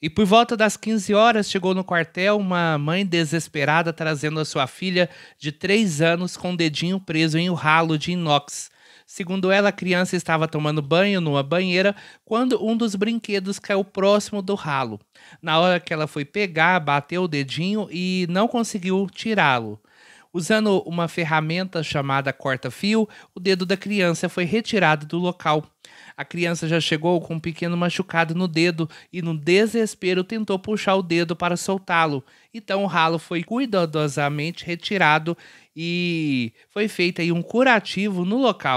E por volta das 15 horas chegou no quartel uma mãe desesperada trazendo a sua filha de 3 anos com o dedinho preso em um ralo de inox. Segundo ela, a criança estava tomando banho numa banheira quando um dos brinquedos caiu próximo do ralo. Na hora que ela foi pegar, bateu o dedinho e não conseguiu tirá-lo. Usando uma ferramenta chamada corta-fio, o dedo da criança foi retirado do local. A criança já chegou com um pequeno machucado no dedo e, no desespero, tentou puxar o dedo para soltá-lo. Então, o ralo foi cuidadosamente retirado e foi feito um curativo no local.